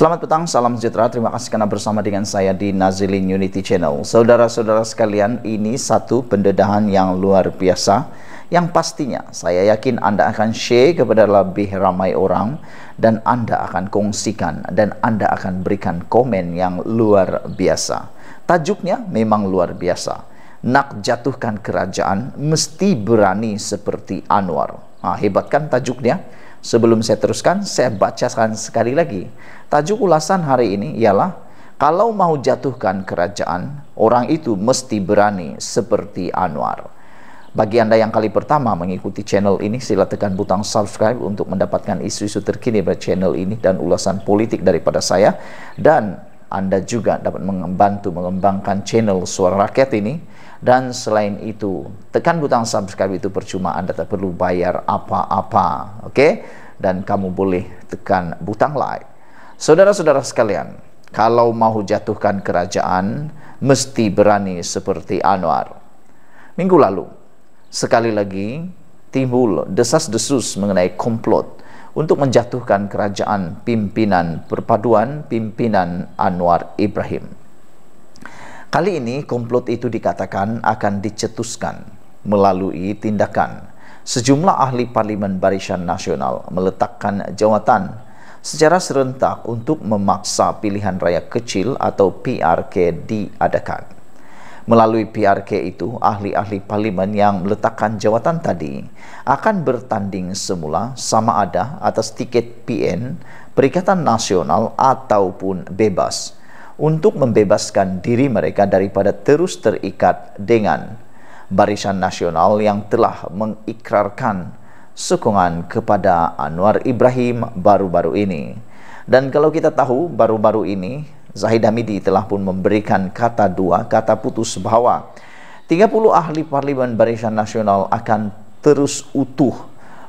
Selamat petang, salam sejahtera. Terima kasih karena bersama dengan saya di Nazilin Unity Channel. Saudara-saudara sekalian, ini satu pendedahan yang luar biasa yang pastinya saya yakin anda akan share kepada lebih ramai orang dan anda akan kongsikan dan anda akan berikan komen yang luar biasa. Tajuknya memang luar biasa. Nak jatuhkan kerajaan mesti berani seperti Anwar. Nah, ha, hebat kan tajuknya? Sebelum saya teruskan, saya bacakan sekali lagi. Tajuk ulasan hari ini ialah kalau mau jatuhkan kerajaan, orang itu mesti berani seperti Anwar. Bagi Anda yang kali pertama mengikuti channel ini, sila tekan butang subscribe untuk mendapatkan isu-isu terkini dari channel ini dan ulasan politik daripada saya. Dan Anda juga dapat membantu mengembangkan channel Suara Rakyat ini. Dan selain itu, tekan butang subscribe itu percuma Anda tak perlu bayar apa-apa. Oke? Okay? Dan kamu boleh tekan butang like. Saudara-saudara sekalian, kalau mau jatuhkan kerajaan, mesti berani seperti Anwar. Minggu lalu, sekali lagi timbul desas-desus mengenai komplot untuk menjatuhkan kerajaan pimpinan perpaduan pimpinan Anwar Ibrahim. Kali ini komplot itu dikatakan akan dicetuskan melalui tindakan. Sejumlah ahli Parlimen Barisan Nasional meletakkan jawatan secara serentak untuk memaksa pilihan raya kecil atau PRK diadakan. Melalui PRK itu, ahli-ahli parlimen yang meletakkan jawatan tadi akan bertanding semula sama ada atas tiket PN, Perikatan Nasional ataupun Bebas untuk membebaskan diri mereka daripada terus terikat dengan barisan nasional yang telah mengikrarkan sokongan kepada Anwar Ibrahim baru-baru ini. Dan kalau kita tahu baru-baru ini Zahid Hamidi telah pun memberikan kata dua, kata putus bahawa 30 ahli parlimen barisan nasional akan terus utuh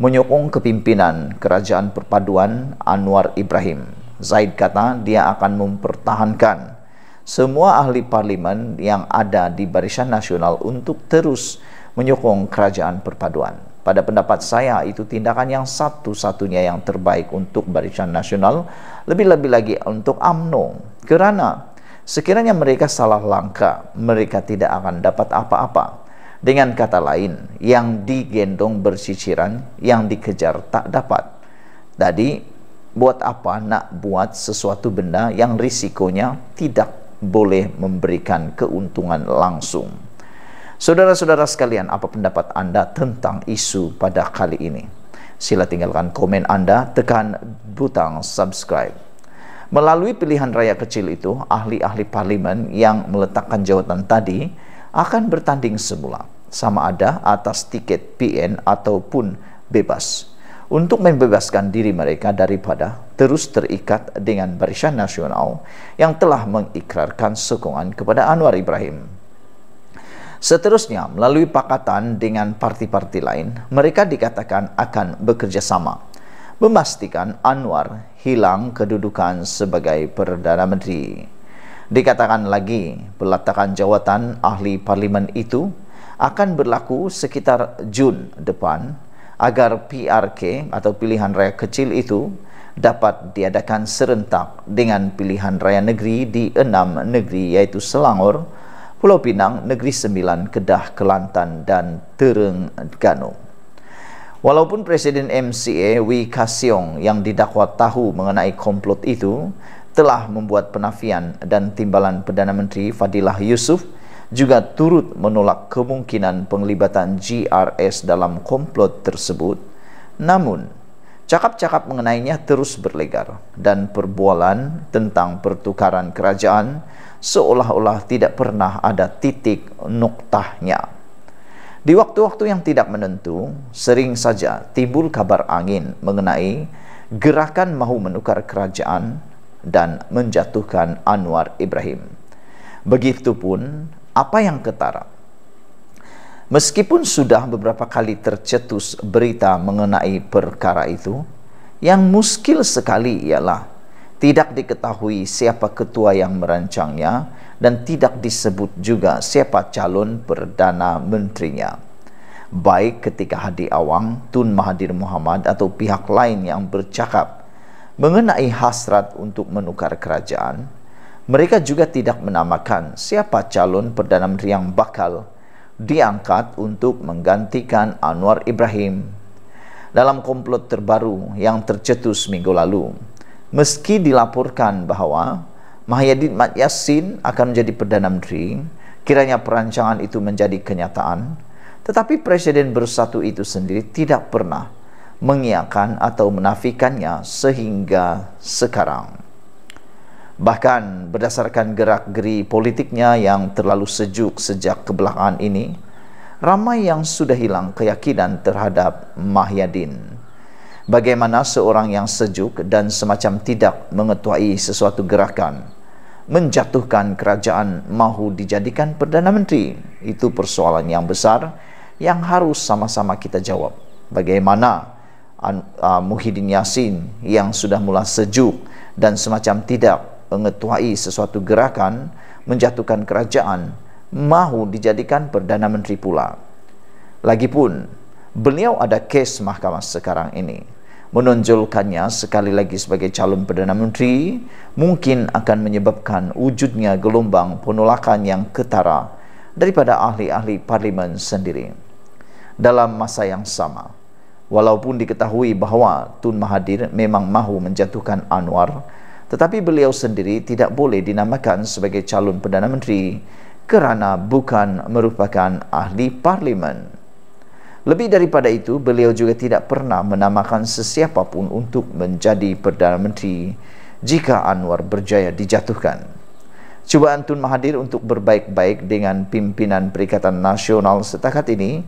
menyokong kepimpinan kerajaan perpaduan Anwar Ibrahim. Zaid kata dia akan mempertahankan semua ahli parlimen yang ada di barisan nasional untuk terus menyokong kerajaan perpaduan. Pada pendapat saya itu tindakan yang satu-satunya yang terbaik untuk barisan nasional lebih-lebih lagi untuk AMNO kerana sekiranya mereka salah langkah mereka tidak akan dapat apa-apa dengan kata lain yang digendong bersiciran yang dikejar tak dapat jadi buat apa nak buat sesuatu benda yang risikonya tidak boleh memberikan keuntungan langsung. Saudara-saudara sekalian, apa pendapat Anda tentang isu pada kali ini? Sila tinggalkan komen Anda, tekan butang subscribe. Melalui pilihan raya kecil itu, ahli-ahli parlimen yang meletakkan jawatan tadi akan bertanding semula, sama ada atas tiket PN ataupun bebas untuk membebaskan diri mereka daripada terus terikat dengan barisan nasional yang telah mengikrarkan sokongan kepada Anwar Ibrahim. Seterusnya, melalui pakatan dengan parti-parti lain, mereka dikatakan akan bekerjasama memastikan Anwar hilang kedudukan sebagai Perdana Menteri. Dikatakan lagi, peletakan jawatan ahli parlimen itu akan berlaku sekitar Jun depan agar PRK atau pilihan raya kecil itu dapat diadakan serentak dengan pilihan raya negeri di enam negeri iaitu Selangor, Pulau Pinang, Negeri Sembilan, Kedah, Kelantan dan Terengganu. Walaupun Presiden MCA Wee Kasiong yang didakwa tahu mengenai komplot itu telah membuat penafian dan timbalan Perdana Menteri Fadilah Yusuf juga turut menolak kemungkinan penglibatan GRS dalam komplot tersebut. Namun, cakap-cakap mengenainya terus berlegar dan perbualan tentang pertukaran kerajaan seolah-olah tidak pernah ada titik noktahnya. Di waktu-waktu yang tidak menentu, sering saja timbul kabar angin mengenai gerakan mahu menukar kerajaan dan menjatuhkan Anwar Ibrahim. Begitupun apa yang ketara? Meskipun sudah beberapa kali tercetus berita mengenai perkara itu, yang muskil sekali ialah tidak diketahui siapa ketua yang merancangnya dan tidak disebut juga siapa calon perdana menterinya. Baik ketika Hadi Awang, Tun Mahathir Muhammad atau pihak lain yang bercakap mengenai hasrat untuk menukar kerajaan, mereka juga tidak menamakan siapa calon Perdana Menteri yang bakal diangkat untuk menggantikan Anwar Ibrahim dalam komplot terbaru yang tercetus minggu lalu. Meski dilaporkan bahawa Mahyadid Mat Yassin akan menjadi Perdana Menteri, kiranya perancangan itu menjadi kenyataan, tetapi Presiden Bersatu itu sendiri tidak pernah mengiakan atau menafikannya sehingga sekarang. Bahkan berdasarkan gerak-geri politiknya yang terlalu sejuk sejak kebelakangan ini, ramai yang sudah hilang keyakinan terhadap Mahyadin. Bagaimana seorang yang sejuk dan semacam tidak mengetuai sesuatu gerakan menjatuhkan kerajaan mahu dijadikan Perdana Menteri? Itu persoalan yang besar yang harus sama-sama kita jawab. Bagaimana uh, Muhyiddin Yassin yang sudah mula sejuk dan semacam tidak mengetuai sesuatu gerakan menjatuhkan kerajaan mahu dijadikan Perdana Menteri pula. Lagipun, beliau ada kes mahkamah sekarang ini. Menonjolkannya sekali lagi sebagai calon Perdana Menteri mungkin akan menyebabkan wujudnya gelombang penolakan yang ketara daripada ahli-ahli parlimen sendiri. Dalam masa yang sama, walaupun diketahui bahawa Tun Mahathir memang mahu menjatuhkan Anwar tetapi beliau sendiri tidak boleh dinamakan sebagai calon Perdana Menteri kerana bukan merupakan ahli parlimen. Lebih daripada itu, beliau juga tidak pernah menamakan sesiapa pun untuk menjadi Perdana Menteri jika Anwar berjaya dijatuhkan. Cubaan Tun Mahathir untuk berbaik-baik dengan pimpinan Perikatan Nasional setakat ini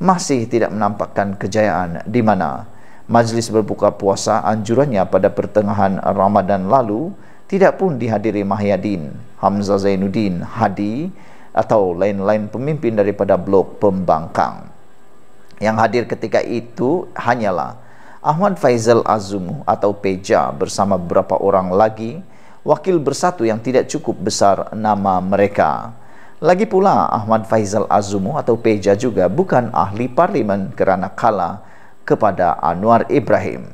masih tidak menampakkan kejayaan di mana majlis berbuka puasa anjurannya pada pertengahan Ramadan lalu tidak pun dihadiri Mahyadin, Hamzah Zainuddin, Hadi atau lain-lain pemimpin daripada blok pembangkang. Yang hadir ketika itu hanyalah Ahmad Faizal Azumu atau Peja bersama beberapa orang lagi wakil bersatu yang tidak cukup besar nama mereka. Lagi pula Ahmad Faizal Azumu atau Peja juga bukan ahli parlimen kerana kalah kepada Anwar Ibrahim.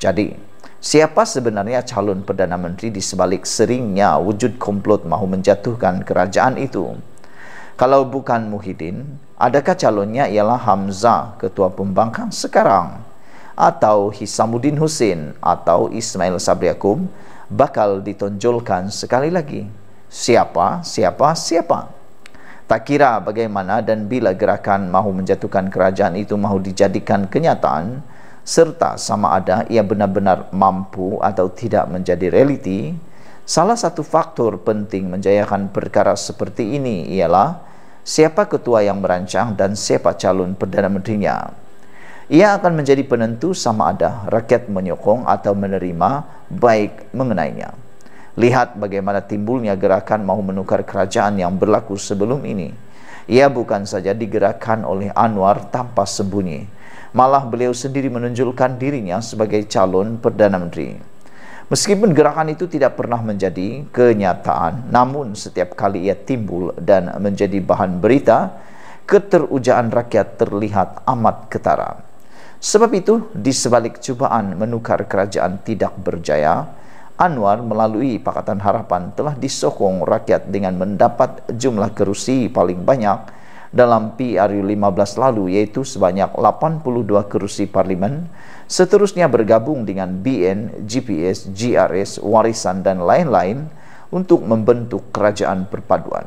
Jadi, siapa sebenarnya calon Perdana Menteri di sebalik seringnya wujud komplot mahu menjatuhkan kerajaan itu? Kalau bukan Muhyiddin, adakah calonnya ialah Hamzah, ketua pembangkang sekarang? Atau Hisamuddin Hussein atau Ismail Sabri Yaakob bakal ditonjolkan sekali lagi? Siapa? Siapa? Siapa? Tak kira bagaimana dan bila gerakan mahu menjatuhkan kerajaan itu mahu dijadikan kenyataan serta sama ada ia benar-benar mampu atau tidak menjadi realiti, salah satu faktor penting menjayakan perkara seperti ini ialah siapa ketua yang merancang dan siapa calon Perdana Menterinya. Ia akan menjadi penentu sama ada rakyat menyokong atau menerima baik mengenainya. Lihat bagaimana timbulnya gerakan mau menukar kerajaan yang berlaku sebelum ini. Ia bukan saja digerakkan oleh Anwar tanpa sembunyi. Malah beliau sendiri menunjulkan dirinya sebagai calon Perdana Menteri. Meskipun gerakan itu tidak pernah menjadi kenyataan, namun setiap kali ia timbul dan menjadi bahan berita, keterujaan rakyat terlihat amat ketara. Sebab itu, di sebalik cubaan menukar kerajaan tidak berjaya, Anwar melalui Pakatan Harapan telah disokong rakyat dengan mendapat jumlah kerusi paling banyak dalam PRU 15 lalu yaitu sebanyak 82 kerusi parlemen, seterusnya bergabung dengan BN, GPS, GRS, Warisan dan lain-lain untuk membentuk kerajaan perpaduan.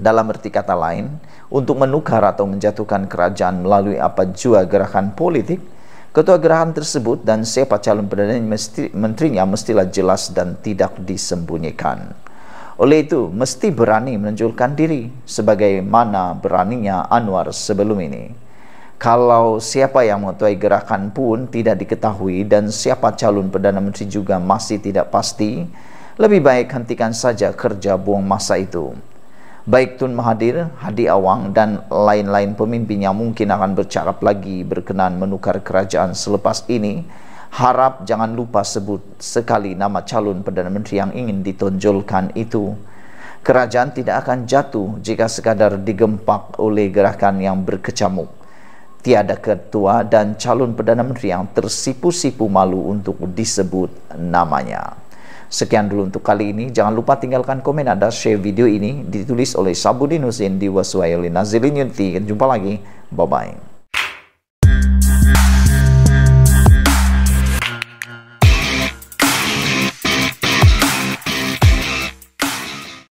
Dalam arti kata lain, untuk menukar atau menjatuhkan kerajaan melalui apa jua gerakan politik, Ketua gerahan tersebut dan siapa calon Perdana menteri Menterinya mestilah jelas dan tidak disembunyikan. Oleh itu, mesti berani menunjukkan diri sebagaimana beraninya Anwar sebelum ini. Kalau siapa yang mengetuai gerakan pun tidak diketahui dan siapa calon Perdana Menteri juga masih tidak pasti, lebih baik hentikan saja kerja buang masa itu baik Tun Mahathir, Hadi Awang dan lain-lain pemimpin yang mungkin akan bercakap lagi berkenaan menukar kerajaan selepas ini harap jangan lupa sebut sekali nama calon Perdana Menteri yang ingin ditonjolkan itu kerajaan tidak akan jatuh jika sekadar digempak oleh gerakan yang berkecamuk tiada ketua dan calon Perdana Menteri yang tersipu-sipu malu untuk disebut namanya Sekian dulu untuk kali ini. Jangan lupa tinggalkan komen Anda, share video ini. Ditulis oleh Sabudin Husin di Waswayoli Nazilin Yunti. Jumpa lagi. Bye-bye.